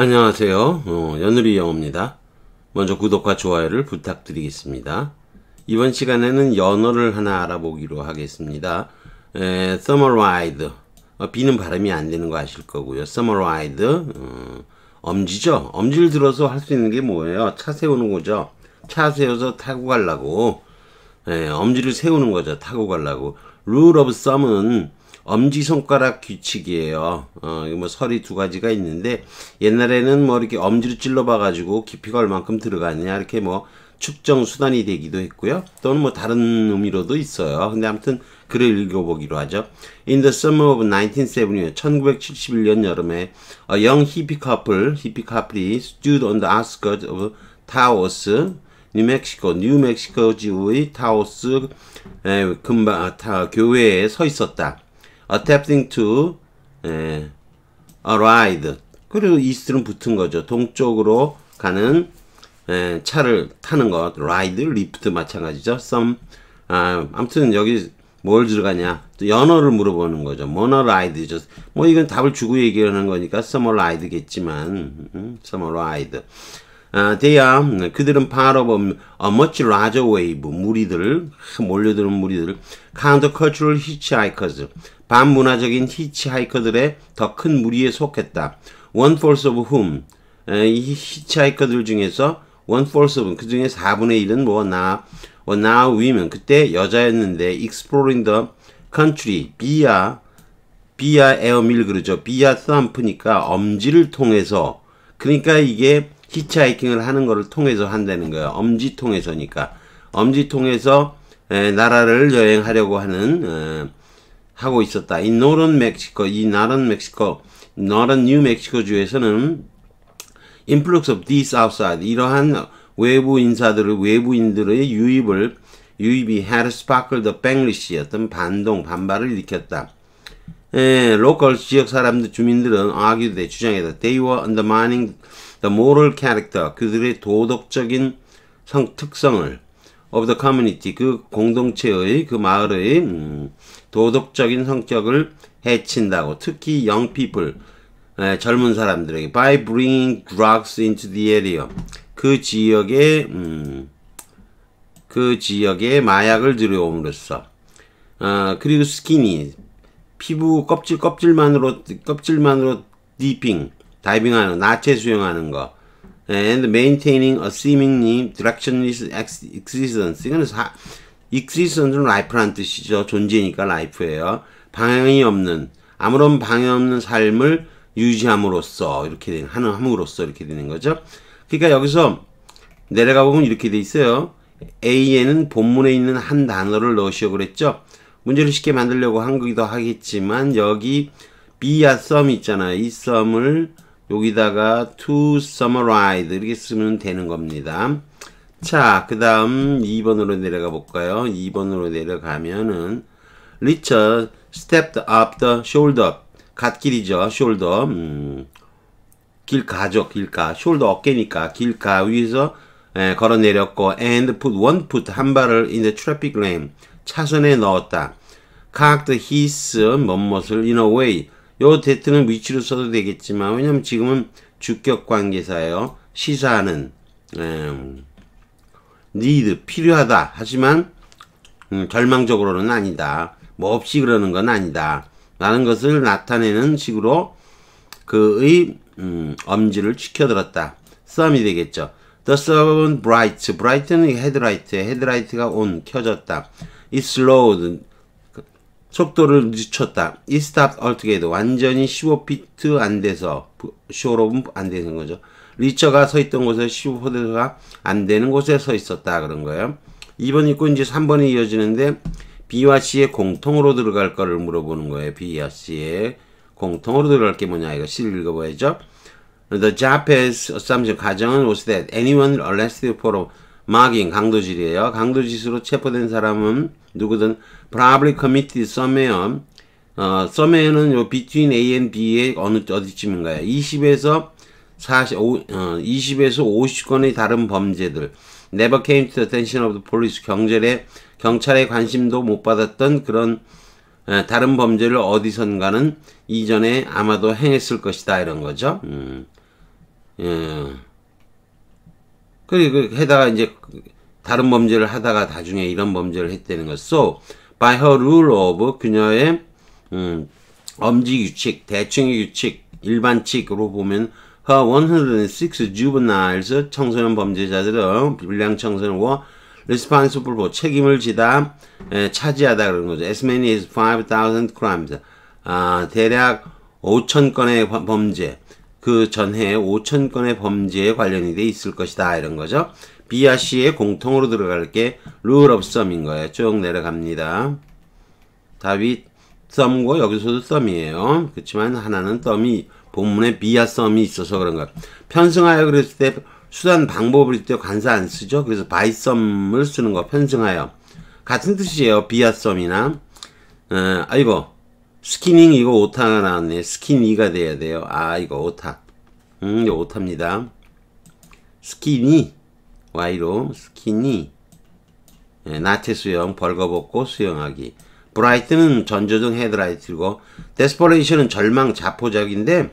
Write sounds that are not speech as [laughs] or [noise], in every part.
안녕하세요. 어, 여누리 영어입니다. 먼저 구독과 좋아요를 부탁드리겠습니다. 이번 시간에는 연어를 하나 알아보기로 하겠습니다. 에, summarize. 어, B는 발음이 안 되는 거 아실 거고요. summarize. 어, 엄지죠? 엄지를 들어서 할 수 있는 게 뭐예요? 차 세우는 거죠. 차 세워서 타고 가려고. 에, 엄지를 세우는 거죠. 타고 가려고. rule of t u m b 은 엄지손가락 규칙이에요. 어, 뭐 설이 두 가지가 있는데 옛날에는 뭐 이렇게 엄지로 찔러봐가지고 깊이가 얼만큼 들어갔냐 이렇게 뭐 축정 수단이 되기도 했고요. 또는 뭐 다른 의미로도 있어요. 근데 아무튼 글을 읽어보기로 하죠. In the summer of 1971, 1971년 여름에 a young hippie couple, hippie couple이 stood on the outskirts of Taos, 뉴멕시코, 뉴멕시코주의 타오스 에, 금방 아, 교회에 서 있었다. 아, attempting to 예, arrive 아, 그리고 east는 붙은 거죠. 동쪽으로 가는 예, 차를 타는 것 ride, lift 마찬가지죠. some 아, 아무튼 여기 뭘 들어가냐 또 연어를 물어보는 거죠. 뭐나 ride죠. 뭐 이건 답을 주고 얘기하는 거니까 summer i d e 겠지만 음, s u m m e ride 돼야 그들은 part of a much larger wave 무리들 몰려드는 무리들 countercultural hitchhikers 반문화적인 히치하이커들의 더 큰 무리에 속했다. one fourth of whom 이 히치하이커들 중에서 one fourth of 그 중에 4분의 1은 뭐 나, or now women 그때 여자였는데 exploring the country 비야 비야 에어밀 그러죠. 비야 쌈프니까 엄지를 통해서 그러니까 이게 히치하이킹을 하는 거를 통해서 한다는 거예요. 엄지통에서니까. 엄지통에서 에, 나라를 여행하려고 하는 에, 어, 하고 있었다. 이 노런 멕시코, 이 나른 멕시코, 노런 뉴 멕시코 주에서는 influx of these outside 이러한 외부 인사들을 외부인들의 유입을 유입이 had sparkled the b a n i s h 였던 반동 반발을 일으켰다. 에, 로컬 지역 사람들 주민들은 아규대 주장했다. They were undermining the moral character 그들의 도덕적인 성 특성을 of the community 그 공동체의 그 마을의 음, 도덕적인 성격을 해친다고 특히 young people 에, 젊은 사람들에게 by bringing drugs into the area 그 지역에 음, 그 지역에 마약을 들여옴으로써 어, 그리고 스키니 피부 껍질 껍질만으로 껍질만으로 디핑 다이빙하는 거, 나체 수영하는 거. 예, and maintaining a seemingly directionless existence. 이거는 사, existence는 life란 뜻이죠. 존재니까 life예요. 방향이 없는, 아무런 방향 없는 삶을 유지함으로써 이렇게 되는, 하는 함으로써 이렇게 되는 거죠. 그러니까 여기서 내려가 보면 이렇게 돼 있어요. A에는 본문에 있는 한 단어를 넣으시오 그랬죠. 문제를 쉽게 만들려고 한거기도 하겠지만 여기 B야 썸 있잖아요. 이 썸을 여기다가 to summarize 이렇게 쓰면 되는 겁니다. 자, 그 다음 2번으로 내려가 볼까요? 2번으로 내려가면은 리처 stepped up the shoulder 갓길이죠. shoulder 음, 길가죠. 길가 shoulder 어깨니까 길가 위에서 에, 걸어 내렸고 and put one foot 한 발을 in the traffic lane 차선에 넣었다. cocked his 뭐뭇을 in a way 요 데트는 위치로 써도 되겠지만 왜냐면 지금은 주격 관계사예요. 시사하는 음, n e 필요하다 하지만 음, 절망적으로는 아니다. 뭐 없이 그러는 건 아니다. 라는 것을 나타내는 식으로 그의 음, 엄지를 지켜들었다 썸이 되겠죠. The sun bright. bright는 헤드라이트. 헤드라이트가 온, 켜졌다. It slowed 속도를 늦췄다. It stopped altogether. 완전히 15피트 안 돼서, 15분 안 되는 거죠. 리처가 서 있던 곳에 1 5포트가안 되는 곳에 서 있었다. 그런 거예요. 2번 있고 이제 3번이 이어지는데, B와 C의 공통으로 들어갈 거를 물어보는 거예요. B와 C의 공통으로 들어갈 게 뭐냐. 이거 C를 읽어봐야죠. The Japanese assumption, 가정은 was that anyone arrested for 마깅 강도질이에요. 강도짓으로 체포된 사람은 누구든 probably committed somewhere. 어, somewhere는 요 between A and B의 어느 어디쯤인가요? 20에서 40, 어, 20에서 50건의 다른 범죄들. never came to the attention of the police. 경찰의 경찰의 관심도 못 받았던 그런 에, 다른 범죄를 어디선가는 이전에 아마도 행했을 것이다 이런 거죠. 음. 예. 그리고 그 해다가 이제 다른 범죄를 하다가 나중에 이런 범죄를 했다는 것. So, by her rule of 그녀의 음, 엄지 규칙, 대충의 규칙, 일반칙으로 보면 her 106 juveniles 청소년 범죄자들은 불량 청소년과 responsible for 책임을 지다 에, 차지하다 그런 거죠. As many as 5,000 crimes 아, 대략 5,000건의 범죄 그 전해 5천 건의 범죄에 관련이 돼 있을 것이다 이런 거죠. 비아 C의 공통으로 들어갈 게 rule of thumb인 거예요. 쭉 내려갑니다. 답이 thumb고 여기서도 thumb이에요. 그렇지만 하나는 thumb이 본문에 비아 thumb이 있어서 그런가. 편승하여 그랬을 때 수단 방법을 때 관사 안 쓰죠. 그래서 by thumb을 쓰는 거 편승하여 같은 뜻이에요. 비아 thumb이나 어, 아이고 스키닝 이거 오타가 나왔네. 스키니가 돼야 돼요. 아 이거 오타. 음 이거 오타입니다. 스키니 Y로 스키니 네, 예, 나체 수영 벌거벗고 수영하기 브라이트는 전조등 헤드라이트고 데스퍼레이션은 절망 자포적인데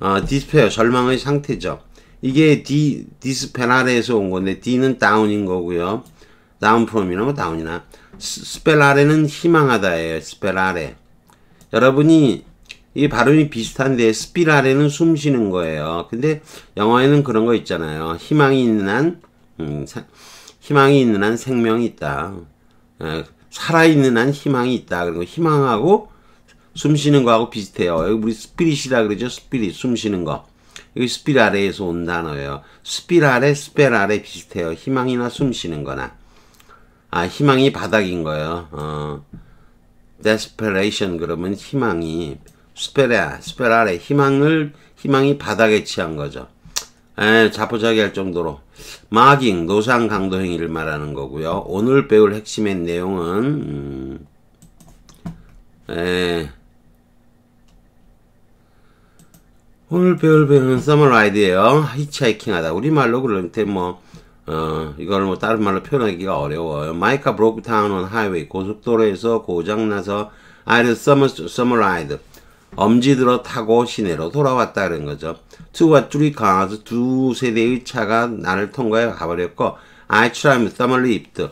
어, 디스페어 절망의 상태죠. 이게 D 디스페라레에서 온 건데 D는 다운인 거고요. 다운 프롬이라고 다운이나 스펠라레는 희망하다예요. 스펠라레 여러분이 이 발음이 비슷한데 스피랄에는 숨 쉬는 거예요. 근데 영어에는 그런 거 있잖아요. 희망이 있는 한 음, 사, 희망이 있는 한 생명이 있다. 에, 예, 살아있는 한 희망이 있다. 그리고 희망하고 숨 쉬는 거하고 비슷해요. 여기 우리 스피릿이라 그러죠. 스피릿, 숨 쉬는 거. 여기 스피랄에서 온 단어예요. 스피랄에, 스페랄에 비슷해요. 희망이나 숨 쉬는 거나. 아, 희망이 바닥인 거예요. 어. desperation 그러면 희망이 스페라 스페라레 희망을 희망이 바닥에 취한 거죠. 에, 자포자기할 정도로 마깅 노상 강도 행위를 말하는 거고요. 오늘 배울 핵심의 내용은 음, 에, 오늘 배울 배우는 서머라이드예요. 히치하이킹하다. 우리말로 그럴 때뭐 어, 이걸 뭐 다른 말로 표현하기가 어려워요. 마이카 broke down on highway. 고속도로에서 고장나서 I s u m m e summer ride. 엄지 들어 타고 시내로 돌아왔다는 거죠. 투와 쭈리 강화서 두 세대의 차가 나를 통과해 가버렸고 I tried summer lift.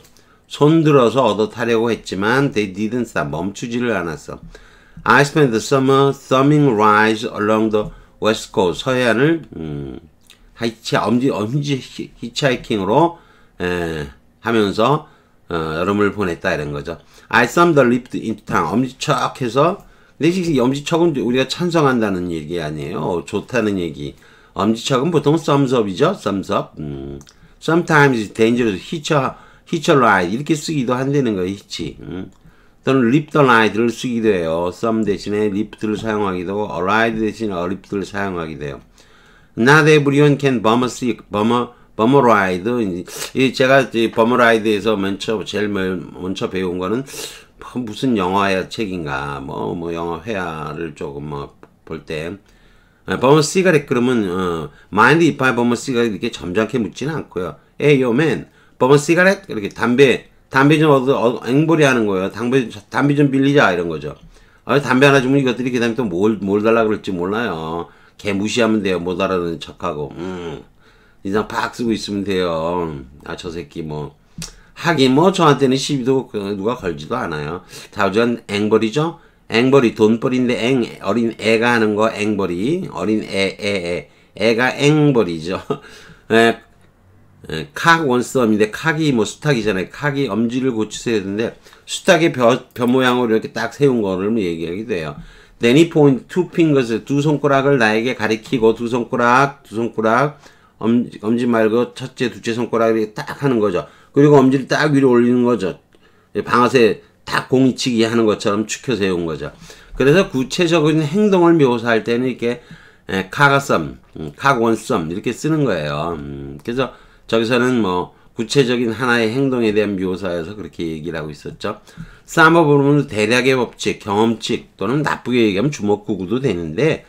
손 들어서 얻어 타려고 했지만 they didn't stop. 멈추지를 않았어. I spent the summer thumbing rides along the west coast. 서해안을 음, 하이치 엄지 엄지 히치하이킹으로 에, 예, 하면서 어, 여름을 보냈다 이런 거죠. I s o m the lift in town 엄지척해서 근데 엄지척은 우리가 찬성한다는 얘기 아니에요. 좋다는 얘기. 엄지척은 보통 t h 이죠 t h 음. Sometimes dangerous hitch a, hitch a ride 이렇게 쓰기도 한다는 거예요. 히치. 음. 또는 lift a ride를 쓰기도 해요. some 대신에 lift를 사용하기도 하고 a ride 대신 a lift를 사용하기도 해요. 나 o 브리온 캔 버머스 버머 버머라이드 이 제가 버머라이드에서 먼저, 제일 먼저 배운 거는 뭐 무슨 영화야 책인가 뭐뭐 뭐 영화 회화를 조금 뭐 볼때 예, 버머 스 시가렛 그러면 어 마인드 이파이 버머 스 시가렛 이렇게 점잖게 묻지는 않고요. 에이 요맨 버머 스 시가렛 이렇게 담배 담배 좀 얻어, 얻어 앵벌이 하는 거예요. 담배 담배 좀 빌리자 이런 거죠. 아 담배 하나 주면 이것들이 그다음에 또 뭘 뭘 달라 그럴지 몰라요. 개 무시하면 돼요. 못 알아듣는 척하고. 음. 인상 팍 쓰고 있으면 돼요. 아, 저 새끼 뭐. 하긴 뭐 저한테는 시비도 그 누가 걸지도 않아요. 자, 우선 앵벌이죠. 앵벌이 돈벌인데 앵 어린 애가 하는 거 앵벌이 어린 애 애 애, 애. 가 앵벌이죠. 에, [laughs] 에, 예. 예, 칵 원썸인데 칵이 뭐 수탉이잖아요. 칵이 엄지를 고추세우는데 수탉의 벼, 벼 모양으로 이렇게 딱 세운 거를 얘기하게 돼요. Then he p o i n t two fingers, 두 손가락을 나에게 가리키고 두 손가락, 두 손가락, 엄지, 엄지 말고 첫째, 두째 손가락을 딱 하는 거죠. 그리고 엄지를 딱 위로 올리는 거죠. 예, 방아쇠 딱 공이치기 하는 것처럼 축혀 세운 거죠. 그래서 구체적인 행동을 묘사할 때는 이렇게 예, 카가썸, 음, 카원썸 이렇게 쓰는 거예요. 음, 그래서 저기서는 뭐 구체적인 하나의 행동에 대한 묘사여서 그렇게 얘기를 하고 있었죠. 사마보름은 대략의 법칙, 경험칙 또는 나쁘게 얘기하면 주먹구구도 되는데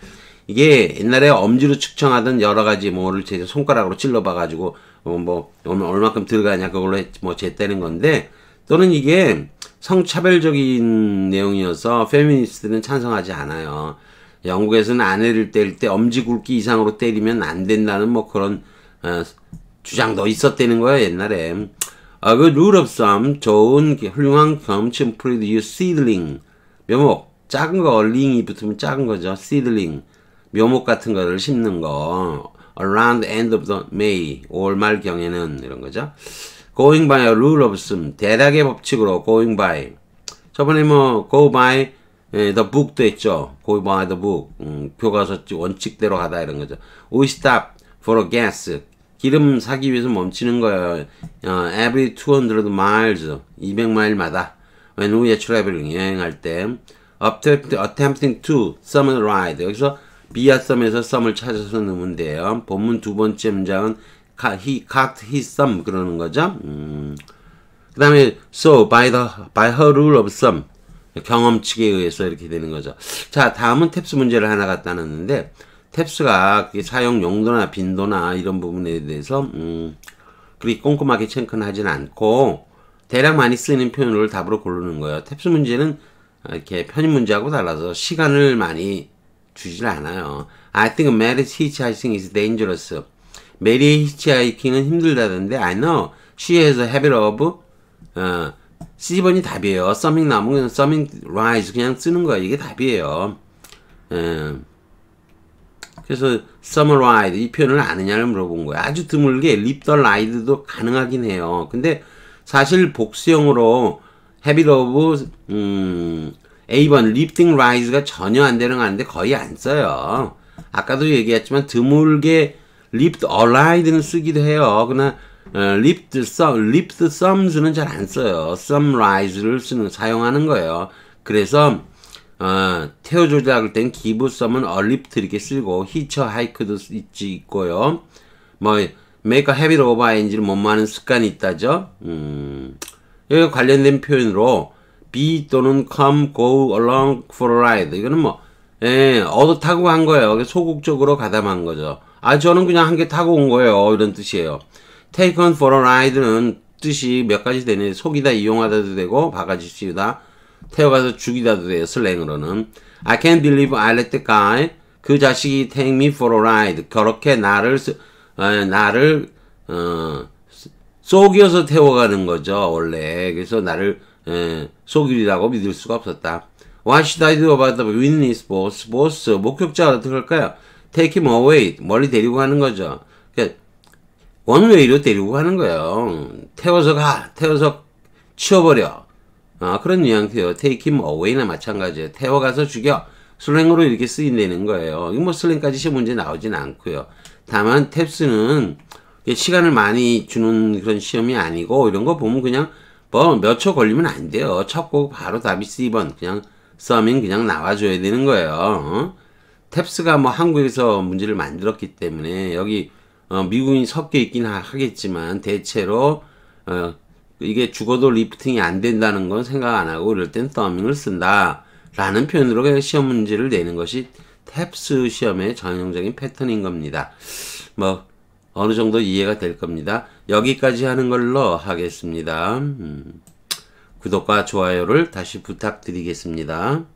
이게 옛날에 엄지로 측정하던 여러 가지 뭐를 제 손가락으로 찔러봐가지고 어, 뭐 얼마큼 들어가냐 그걸로 뭐 쟀다는 건데 또는 이게 성차별적인 내용이어서 페미니스트는 찬성하지 않아요. 영국에서는 아내를 때릴 때 엄지 굵기 이상으로 때리면 안 된다는 뭐 그런 어, 주장도 있었다는 거야 옛날에. 아, 그 rule of thumb, 좋은 훌륭한 경험치 produce seedling 묘목 작은 거 얼링이 붙으면 작은 거죠 seedling 묘목 같은 거를 심는 거 around the end of the May 5월 말 경에는 이런 거죠. going by a rule of thumb 대략의 법칙으로 going by 저번에 뭐 go by 예, the book도 했죠. go by the book 음, 교과서 원칙대로 하다 이런 거죠. we stop for a guess 기름 사기 위해서 멈추는 거예요. Uh, every 200 miles, 200마일마다. When we are traveling, 여행할 때. Attempting to summon ride. 여기서 비아 썸에서 썸을 찾아서 넣으면 돼요. 본문 두 번째 문장은 he cut his thumb 그러는 거죠. 음. 그 다음에 so by the by her rule of thumb 경험칙에 의해서 이렇게 되는 거죠. 자 다음은 탭스 문제를 하나 갖다 놨는데 탭스가 사용 용도나 빈도나 이런 부분에 대해서 음, 그리 꼼꼼하게 체크는 하진 않고 대략 많이 쓰는 이 표현을 답으로 고르는 거예요. 탭스 문제는 이렇게 편의 문제하고 달라서 시간을 많이 주질 않아요. I think Mary's hitchhiking is dangerous. 메리의 히치하이킹은 힘들다던데 I know she has a habit of 어, C번이 답이에요. summing 남은 summing rise 그냥 쓰는 거예요. 이게 답이에요. 음. 그래서 summarize 이 표현을 아느냐를 물어본 거예요. 아주 드물게 립더 라이드도 가능하긴 해요. 근데 사실 복수형으로 habit of 음, A번 lifting rise가 전혀 안 되는 건데 거의 안 써요. 아까도 얘기했지만 드물게 lift alide는 쓰기도 해요. 그러나 어, lift s u lift sums는 잘 안 써요. s u m m r i s e 를 쓰는 사용하는 거예요. 그래서 어, 태워 조작을땐기부썸은 얼리프트 이렇게 쓰고 히처 하이크도 있지 있고요. 뭐 메이커 헤비 오버 엔진을 못 마는 습관이 있다죠. 음. 여 관련된 표현으로 be 또는 come, go along for a ride. 이거는 뭐 예, 얻어 타고 간 거예요. 소극적으로 가담한 거죠. 아, 저는 그냥 한 개 타고 온 거예요. 이런 뜻이에요. take on for a ride는 뜻이 몇 가지 되네. 속이다, 이용하다도 되고, 바가지 씌우다, 태워가서 죽이다도 돼요. 슬랭으로는. I can't believe I let t h a guy. 그 자식이 take me for a ride. 그렇게 나를, 에, 어, 나를, 어, 속여서 태워가는 거죠, 원래. 그래서 나를, 에, 예, 속이라고 믿을 수가 없었다. What should I do about the witness boss? boss, 목격자가 어떻게 할까요? take him away. 멀리 데리고 가는 거죠. 그러니까 원웨이로 데리고 가는 거예요. 태워서 가, 태워서 치워버려. 아, 그런 뉘앙스예요. take him away나 마찬가지예요. 태워가서 죽여. 슬랭으로 이렇게 쓰인다는 거예요. 이거 뭐 슬랭까지 시 문제 나오진 않고요. 다만 탭스는 시간을 많이 주는 그런 시험이 아니고 이런 거 보면 그냥 뭐몇 초 걸리면 안 돼요. 첫 곡 바로 답이 C번 그냥 써민 그냥 나와줘야 되는 거예요. 어? 탭스가 뭐 한국에서 문제를 만들었기 때문에 여기 어, 미국이 섞여 있긴 하, 겠지만 대체로 어, 이게 죽어도 리프팅이 안 된다는 건 생각 안 하고 이럴 땐 더밍을 쓴다. 라는 표현으로 그냥 시험 문제를 내는 것이 탭스 시험의 전형적인 패턴인 겁니다. 뭐, 어느 정도 이해가 될 겁니다. 여기까지 하는 걸로 하겠습니다. 음, 구독과 좋아요를 다시 부탁드리겠습니다.